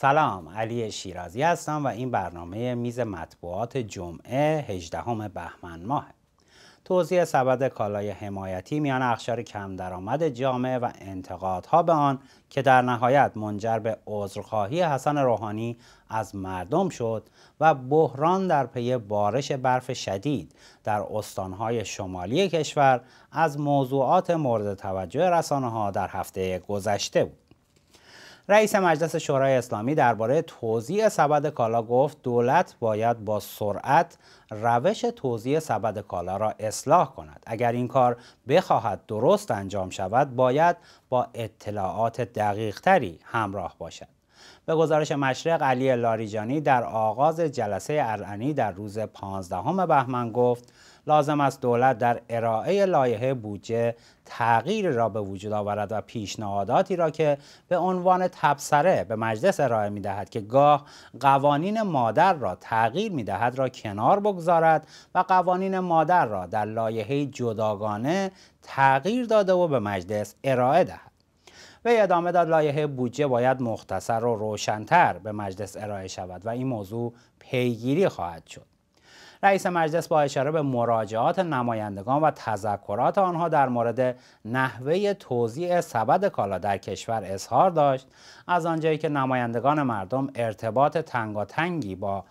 سلام علی شیرازی هستم و این برنامه میز مطبوعات جمعه 18 بهمن ماه توضیح سبد کالای حمایتی میان اخشار کم درآمد جامعه و انتقادها به آن که در نهایت منجر به عذرخواهی حسن روحانی از مردم شد و بحران در پی بارش برف شدید در استانهای شمالی کشور از موضوعات مورد توجه رسانه ها در هفته گذشته بود. رئیس مجلس شورای اسلامی درباره توزیع سبد کالا گفت دولت باید با سرعت روش توزیع سبد کالا را اصلاح کند اگر این کار بخواهد درست انجام شود باید با اطلاعات دقیقتری همراه باشد به گزارش مشرق علی لاریجانی در آغاز جلسه ارعنی در روز 15 بهمن گفت لازم است دولت در ارائه لایحه بودجه تغییر را به وجود آورد و پیشنهاداتی را که به عنوان تبصره به مجلس ارائه می دهد که گاه قوانین مادر را تغییر می دهد را کنار بگذارد و قوانین مادر را در لایحه جداگانه تغییر داده و به مجلس ارائه دهد. و ادامه داد لایه بودجه باید مختصر و روشنتر به مجلس ارائه شود و این موضوع پیگیری خواهد شد رئیس مجلس با اشاره به مراجعات نمایندگان و تذکرات آنها در مورد نحوه توزیع سبد کالا در کشور اظهار داشت از آنجایی که نمایندگان مردم ارتباط تنگاتنگی با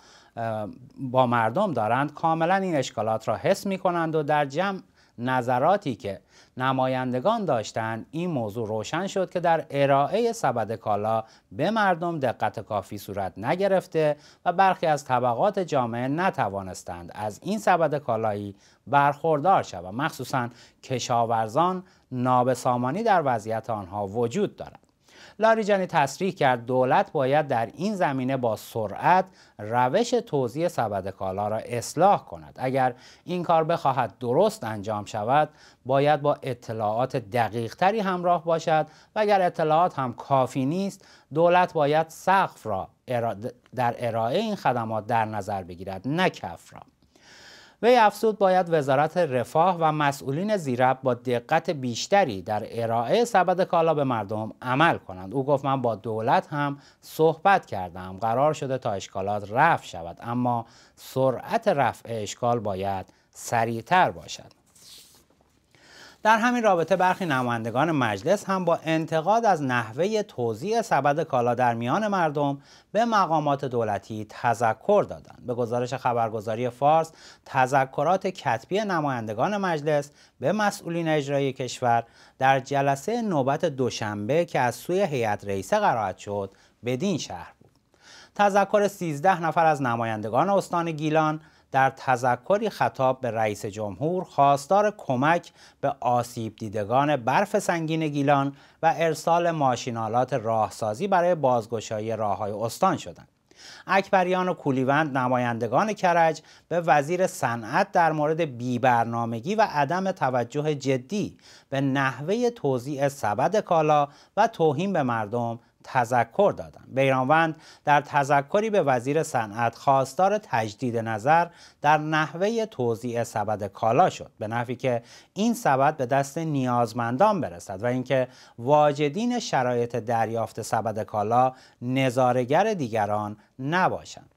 با مردم دارند کاملا این اشکالات را حس می کنند و در جمع نظراتی که نمایندگان داشتند این موضوع روشن شد که در ارائه سبد کالا به مردم دقت کافی صورت نگرفته و برخی از طبقات جامعه نتوانستند از این سبد کالایی برخوردار شوند مخصوصا کشاورزان نابسامانی در وضعیت آنها وجود دارد لاریجانی تصریح کرد دولت باید در این زمینه با سرعت روش توضیح سبد کالا را اصلاح کند اگر این کار بخواهد درست انجام شود باید با اطلاعات دقیقتری همراه باشد و اگر اطلاعات هم کافی نیست دولت باید سقف را در ارائه این خدمات در نظر بگیرد نه کف را وی افزود باید وزارت رفاه و مسئولین زیرب با دقت بیشتری در ارائه سبد کالا به مردم عمل کنند او گفت من با دولت هم صحبت کردم قرار شده تا اشکالات رفع شود اما سرعت رفع اشکال باید سریعتر باشد در همین رابطه برخی نمایندگان مجلس هم با انتقاد از نحوه توزیع سبد کالا در میان مردم به مقامات دولتی تذکر دادند به گزارش خبرگزاری فارس تذکرات کتبی نمایندگان مجلس به مسئولین اجرایی کشور در جلسه نوبت دوشنبه که از سوی هیئت رئیسه قرائت شد بدین شهر بود تذکر 13 نفر از نمایندگان استان گیلان در تذکری خطاب به رئیس جمهور خواستار کمک به آسیب دیدگان برف سنگین گیلان و ارسال ماشینالات راهسازی برای بازگشایی راههای استان شدند. اکبریان و کولیوند نمایندگان کرج به وزیر صنعت در مورد بیبرنامگی و عدم توجه جدی به نحوه توضیع سبد کالا و توهین به مردم تذکر دادم. بیرانوند در تذکری به وزیر صنعت خواستار تجدید نظر در نحوه توزیع سبد کالا شد به نحوی که این سبد به دست نیازمندان برسد و اینکه واجدین شرایط دریافت سبد کالا نظارگر دیگران نباشند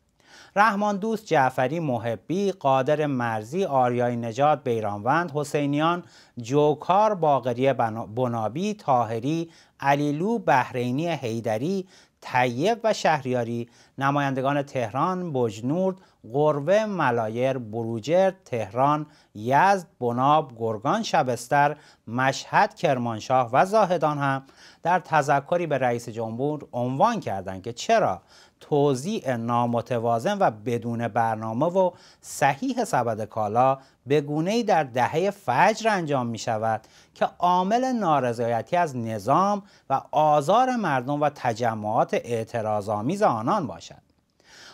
رحمان دوست جعفری محبی قادر مرزی آریای نجات بیرانوند حسینیان جوکار باقری بنابی تاهری علیلو بحرینی، حیدری، طیب و شهریاری نمایندگان تهران بجنورد قروه ملایر بروجرد تهران یزد بناب گرگان شبستر مشهد کرمانشاه و زاهدان هم در تذکری به رئیس جمهور عنوان کردند که چرا توضیع نامتوازن و بدون برنامه و صحیح سبد کالا به گونه‌ای در دهه فجر انجام می شود که عامل نارضایتی از نظام و آزار مردم و تجمعات اعتراضآمیز آنان باشد.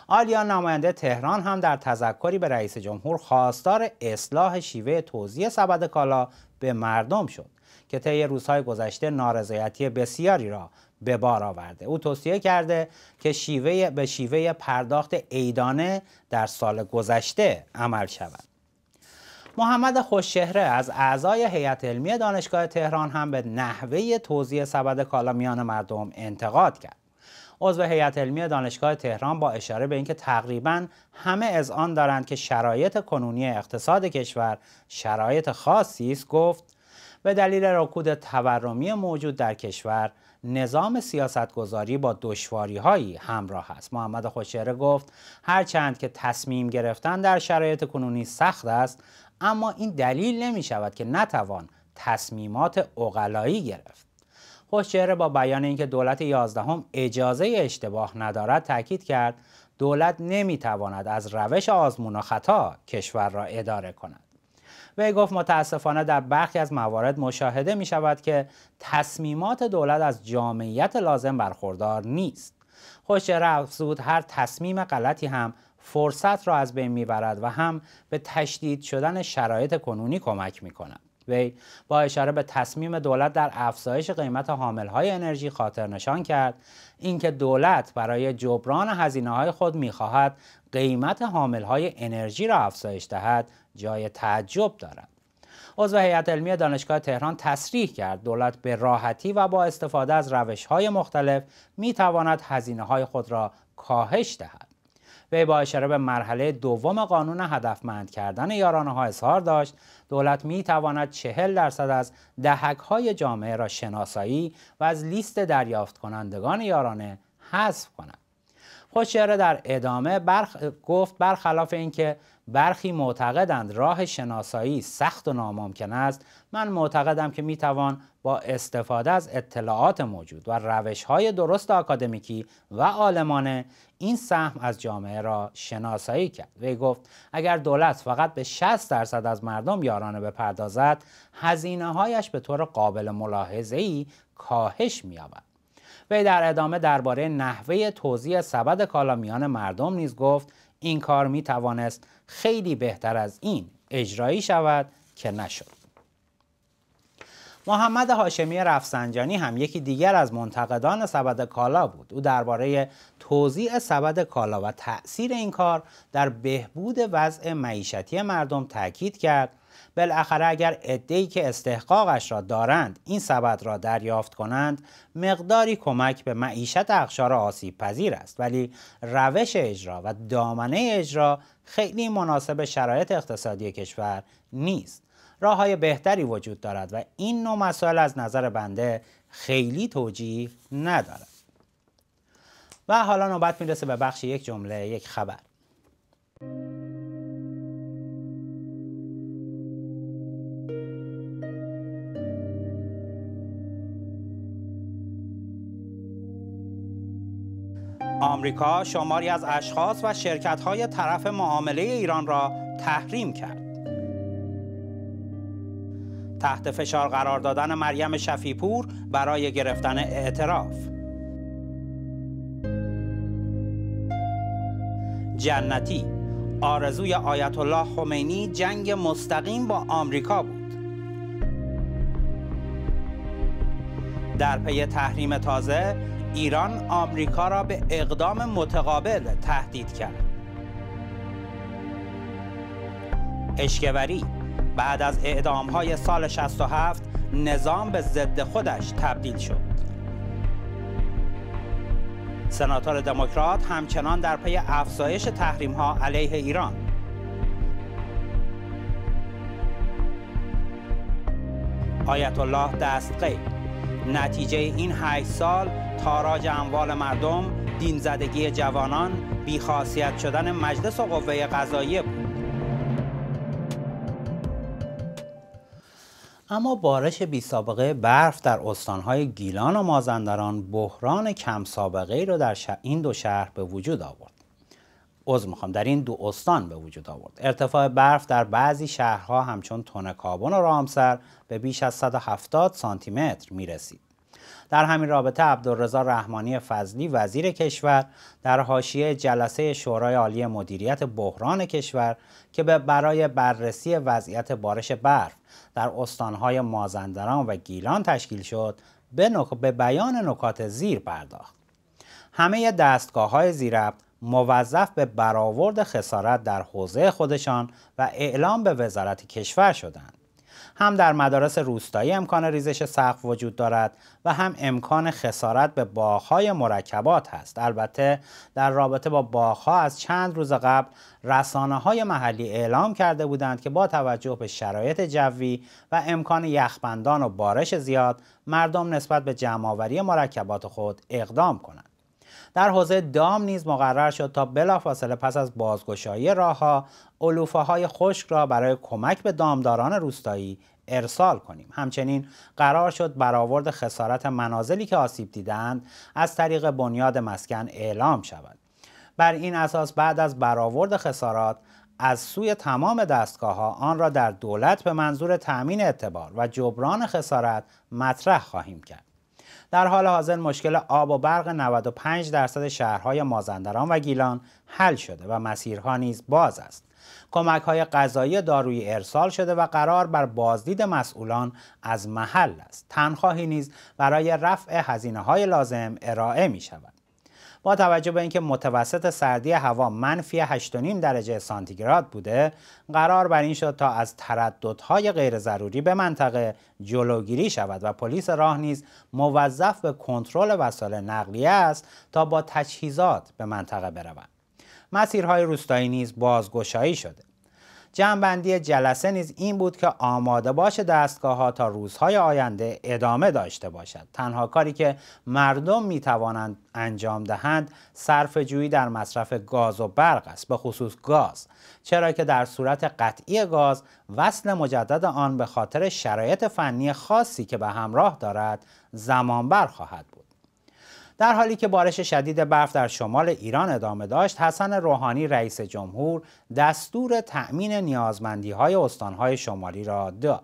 آلیا نماینده تهران هم در تذکری به رئیس جمهور خواستار اصلاح شیوه توضیع سبد کالا به مردم شد که طی روزهای گذشته نارضایتی بسیاری را به بار آورده او توصیه کرده که شیوه به شیوه پرداخت ایدانه در سال گذشته عمل شود محمد خوششهره از اعضای هیئت علمی دانشگاه تهران هم به نحوه توزیع سبد کالا میان مردم انتقاد کرد عضو هیئت علمی دانشگاه تهران با اشاره به اینکه تقریبا همه از آن دارند که شرایط کنونی اقتصاد کشور شرایط خاصی است گفت به دلیل رکود تورمی موجود در کشور نظام سیاستگذاری با دشواری هایی همراه است محمد خوشهره گفت هرچند که تصمیم گرفتن در شرایط کنونی سخت است اما این دلیل نمی شود که نتوان تصمیمات اقلایی گرفت خوشهره با بیان اینکه دولت یازدهم اجازه اشتباه ندارد تاکید کرد دولت نمیتواند از روش آزمون و خطا کشور را اداره کند وی گفت متاسفانه در برخی از موارد مشاهده می شود که تصمیمات دولت از جامعیت لازم برخوردار نیست خوش افزود هر تصمیم غلطی هم فرصت را از بین میبرد و هم به تشدید شدن شرایط کنونی کمک می کند. وی با اشاره به تصمیم دولت در افزایش قیمت های انرژی خاطر نشان کرد اینکه دولت برای جبران هزینه های خود خواهد قیمت های انرژی را افزایش دهد جای تعجب دارد عضو هیئت علمی دانشگاه تهران تصریح کرد دولت به راحتی و با استفاده از روش های مختلف می تواند هزینه های خود را کاهش دهد وی با اشاره به مرحله دوم قانون هدفمند کردن یارانه ها اظهار داشت دولت می تواند چهل درصد از دهک های جامعه را شناسایی و از لیست دریافت کنندگان یارانه حذف کند خوشیاره در ادامه برخ... گفت برخلاف اینکه برخی معتقدند راه شناسایی سخت و ناممکن است من معتقدم که میتوان با استفاده از اطلاعات موجود و روش های درست آکادمیکی و آلمانه این سهم از جامعه را شناسایی کرد وی گفت اگر دولت فقط به 60 درصد از مردم یارانه بپردازد هزینه هایش به طور قابل ملاحظه‌ای کاهش می‌یابد وی در ادامه درباره نحوه توضیح سبد کالا میان مردم نیز گفت این کار می توانست خیلی بهتر از این اجرایی شود که نشد محمد هاشمی رفسنجانی هم یکی دیگر از منتقدان سبد کالا بود او درباره توزیع سبد کالا و تأثیر این کار در بهبود وضع معیشتی مردم تاکید کرد بالاخره اگر عده‌ای که استحقاقش را دارند این سبد را دریافت کنند مقداری کمک به معیشت اقشار آسیب پذیر است ولی روش اجرا و دامنه اجرا خیلی مناسب شرایط اقتصادی کشور نیست راه های بهتری وجود دارد و این نوع مسائل از نظر بنده خیلی توجیه ندارد و حالا نوبت میرسه به بخش یک جمله یک خبر آمریکا شماری از اشخاص و شرکت‌های طرف معامله ایران را تحریم کرد. تحت فشار قرار دادن مریم شفیپور برای گرفتن اعتراف جنتی آرزوی آیت الله خمینی جنگ مستقیم با آمریکا بود در پی تحریم تازه ایران آمریکا را به اقدام متقابل تهدید کرد اشکوری بعد از اعدام های سال 67 نظام به ضد خودش تبدیل شد سناتور دموکرات همچنان در پی افزایش تحریم علیه ایران آیت الله دستقی نتیجه این 8 سال تاراج اموال مردم زدگی جوانان بیخاصیت شدن مجلس و قوه قضایی بود اما بارش بی سابقه برف در استانهای گیلان و مازندران بحران کم سابقه ای رو در این دو شهر به وجود آورد. عضو میخوام در این دو استان به وجود آورد. ارتفاع برف در بعضی شهرها همچون تونکابون و رامسر به بیش از 170 سانتی متر می در همین رابطه عبدالرضا رحمانی فضلی وزیر کشور در حاشیه جلسه شورای عالی مدیریت بحران کشور که به برای بررسی وضعیت بارش برف در استانهای مازندران و گیلان تشکیل شد به, بیان نکات زیر پرداخت همه دستگاه های موظف به برآورد خسارت در حوزه خودشان و اعلام به وزارت کشور شدند هم در مدارس روستایی امکان ریزش سقف وجود دارد و هم امکان خسارت به باغهای مرکبات هست البته در رابطه با باغها از چند روز قبل رسانه های محلی اعلام کرده بودند که با توجه به شرایط جوی و امکان یخبندان و بارش زیاد مردم نسبت به جمعآوری مرکبات خود اقدام کنند در حوزه دام نیز مقرر شد تا بلافاصله پس از بازگشایی راهها علوفه های خشک را برای کمک به دامداران روستایی ارسال کنیم همچنین قرار شد برآورد خسارت منازلی که آسیب دیدند از طریق بنیاد مسکن اعلام شود بر این اساس بعد از برآورد خسارات از سوی تمام دستگاه ها آن را در دولت به منظور تأمین اعتبار و جبران خسارت مطرح خواهیم کرد در حال حاضر مشکل آب و برق 95 درصد شهرهای مازندران و گیلان حل شده و مسیرها نیز باز است. کمک های غذایی دارویی ارسال شده و قرار بر بازدید مسئولان از محل است. تنخواهی نیز برای رفع هزینه های لازم ارائه می شود. با توجه به اینکه متوسط سردی هوا منفی 8.5 درجه سانتیگراد بوده قرار بر این شد تا از ترددهای غیر ضروری به منطقه جلوگیری شود و پلیس راه نیز موظف به کنترل وسایل نقلیه است تا با تجهیزات به منطقه برود مسیرهای روستایی نیز بازگشایی شده جمعبندی جلسه نیز این بود که آماده باش دستگاه ها تا روزهای آینده ادامه داشته باشد تنها کاری که مردم می توانند انجام دهند صرف جویی در مصرف گاز و برق است به خصوص گاز چرا که در صورت قطعی گاز وصل مجدد آن به خاطر شرایط فنی خاصی که به همراه دارد زمانبر خواهد بود در حالی که بارش شدید برف در شمال ایران ادامه داشت حسن روحانی رئیس جمهور دستور تأمین نیازمندی های استانهای شمالی را داد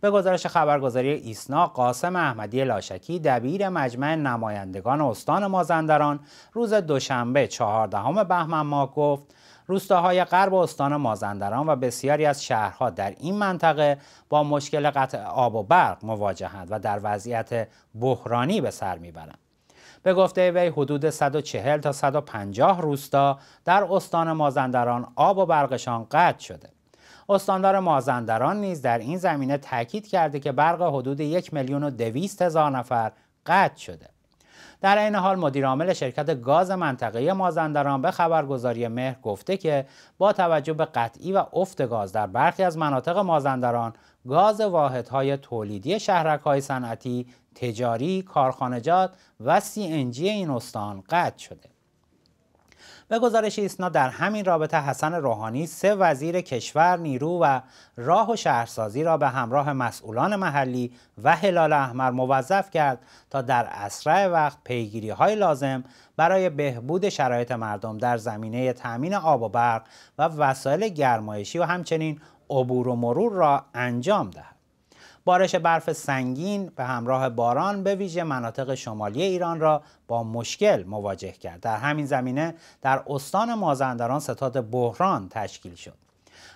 به گزارش خبرگزاری ایسنا قاسم احمدی لاشکی دبیر مجمع نمایندگان استان مازندران روز دوشنبه چهاردهم بهمن ما گفت روستاهای غرب استان مازندران و بسیاری از شهرها در این منطقه با مشکل قطع آب و برق مواجهند و در وضعیت بحرانی به سر میبرند به گفته وی حدود 140 تا 150 روستا در استان مازندران آب و برقشان قطع شده. استاندار مازندران نیز در این زمینه تاکید کرده که برق حدود یک میلیون و دویست هزار نفر قطع شده. در این حال مدیرعامل شرکت گاز منطقه مازندران به خبرگزاری مهر گفته که با توجه به قطعی و افت گاز در برخی از مناطق مازندران گاز واحدهای تولیدی شهرک‌های صنعتی، تجاری، کارخانجات و CNG این استان قطع شده. به گزارش ایسنا در همین رابطه حسن روحانی سه وزیر کشور، نیرو و راه و شهرسازی را به همراه مسئولان محلی و هلال احمر موظف کرد تا در اسرع وقت پیگیری های لازم برای بهبود شرایط مردم در زمینه تأمین آب و برق و وسایل گرمایشی و همچنین عبور و مرور را انجام دهد. بارش برف سنگین به همراه باران به ویژه مناطق شمالی ایران را با مشکل مواجه کرد. در همین زمینه در استان مازندران ستاد بحران تشکیل شد.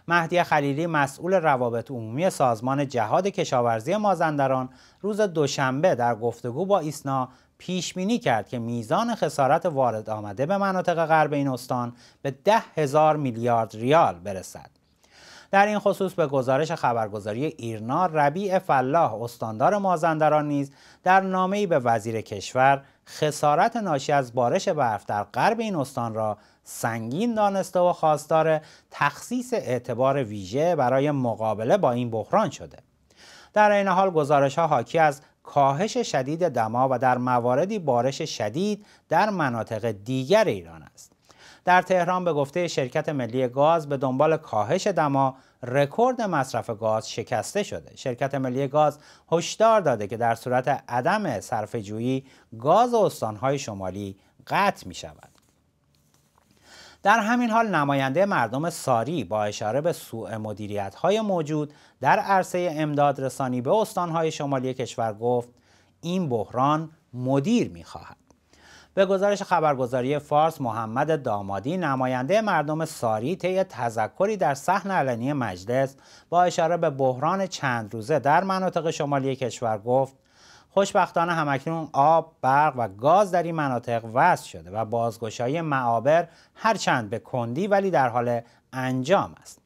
مهدی خلیلی مسئول روابط عمومی سازمان جهاد کشاورزی مازندران روز دوشنبه در گفتگو با ایسنا پیش بینی کرد که میزان خسارت وارد آمده به مناطق غرب این استان به ده هزار میلیارد ریال برسد. در این خصوص به گزارش خبرگزاری ایرنا ربیع فلاح استاندار مازندران نیز در نامه‌ای به وزیر کشور خسارت ناشی از بارش برف در غرب این استان را سنگین دانسته و خواستار تخصیص اعتبار ویژه برای مقابله با این بحران شده در این حال گزارش ها حاکی از کاهش شدید دما و در مواردی بارش شدید در مناطق دیگر ایران است در تهران به گفته شرکت ملی گاز به دنبال کاهش دما رکورد مصرف گاز شکسته شده شرکت ملی گاز هشدار داده که در صورت عدم صرفه گاز استانهای شمالی قطع می شود در همین حال نماینده مردم ساری با اشاره به سوء مدیریت های موجود در عرصه امداد رسانی به استانهای شمالی کشور گفت این بحران مدیر می خواهد. به گزارش خبرگزاری فارس محمد دامادی نماینده مردم ساری طی تذکری در صحن علنی مجلس با اشاره به بحران چند روزه در مناطق شمالی کشور گفت خوشبختانه همکنون آب، برق و گاز در این مناطق وضع شده و بازگشایی معابر هرچند به کندی ولی در حال انجام است.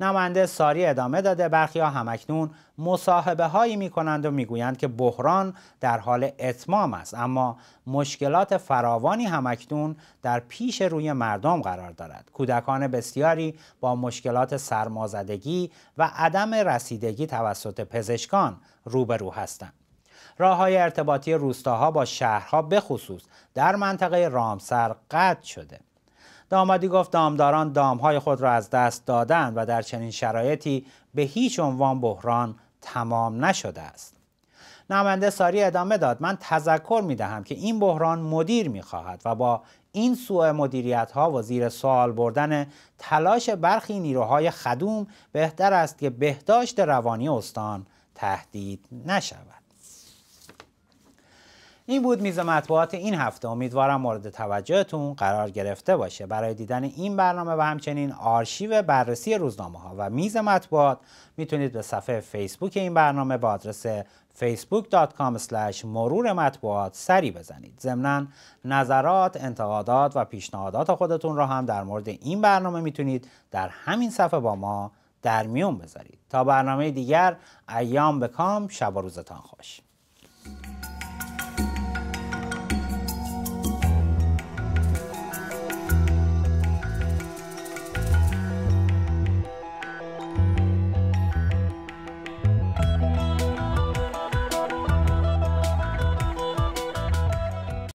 نماینده ساری ادامه داده برخی ها همکنون مصاحبه هایی می کنند و میگویند که بحران در حال اتمام است اما مشکلات فراوانی همکنون در پیش روی مردم قرار دارد کودکان بسیاری با مشکلات سرمازدگی و عدم رسیدگی توسط پزشکان روبرو هستند راه های ارتباطی روستاها با شهرها بخصوص در منطقه رامسر قطع شده دامادی گفت دامداران دامهای خود را از دست دادن و در چنین شرایطی به هیچ عنوان بحران تمام نشده است نماینده ساری ادامه داد من تذکر می دهم که این بحران مدیر می خواهد و با این سوء مدیریت ها و زیر سوال بردن تلاش برخی نیروهای خدوم بهتر است که بهداشت روانی استان تهدید نشود این بود میز مطبوعات این هفته امیدوارم مورد توجهتون قرار گرفته باشه برای دیدن این برنامه و همچنین آرشیو بررسی روزنامه ها و میز مطبوعات میتونید به صفحه فیسبوک این برنامه با آدرس facebook.com مرور مطبوعات سری بزنید ضمنا نظرات، انتقادات و پیشنهادات خودتون را هم در مورد این برنامه میتونید در همین صفحه با ما در میون بذارید تا برنامه دیگر ایام کام شب و روزتان خوش